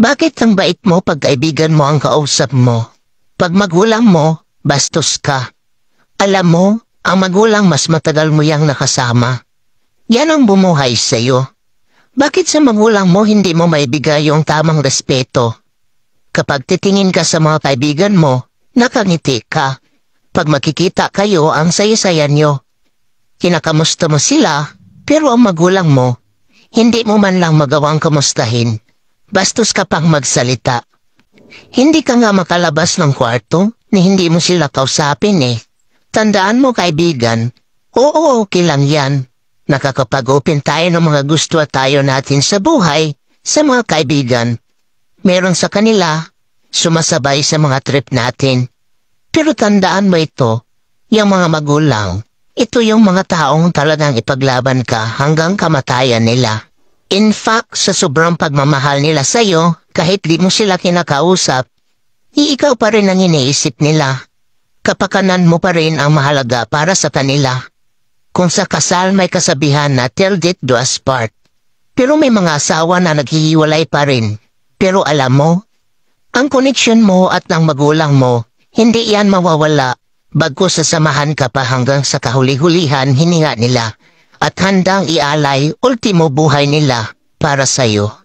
Bakit ang bait mo pag kaibigan mo ang kausap mo? Pag magulang mo, bastos ka. Alam mo, ang magulang mas matagal mo yang nakasama. Yan ang bumuhay sa'yo. Bakit sa magulang mo hindi mo maibigay yung tamang respeto? Kapag titingin ka sa mga kaibigan mo, nakangiti ka. Pag makikita kayo ang saya-saya nyo. Kinakamusta mo sila, pero ang magulang mo, hindi mo man lang magawang kamustahin. Bastos ka pang magsalita. Hindi ka nga makalabas ng kwarto ni hindi mo sila kausapin eh. Tandaan mo kaibigan, oo okay lang yan. Nakakapag-open tayo ng mga gusto at tayo natin sa buhay, sa mga kaibigan. Meron sa kanila, sumasabay sa mga trip natin. Pero tandaan mo ito, yung mga magulang, ito yung mga taong talagang ipaglaban ka hanggang kamatayan nila. In fact, sa sobrang pagmamahal nila sa'yo, kahit di mo sila kinakausap, di ikaw pa rin ang iniisip nila. Kapakanan mo pa rin ang mahalaga para sa kanila. Kung sa kasal may kasabihan na tell it do us part. Pero may mga asawa na naghihiwalay pa rin. Pero alam mo, ang koneksyon mo at ng magulang mo, hindi yan mawawala bago sasamahan ka pa hanggang sa kahuli-hulihan hininga nila at handang ialay ultimo buhay nila para sa iyo.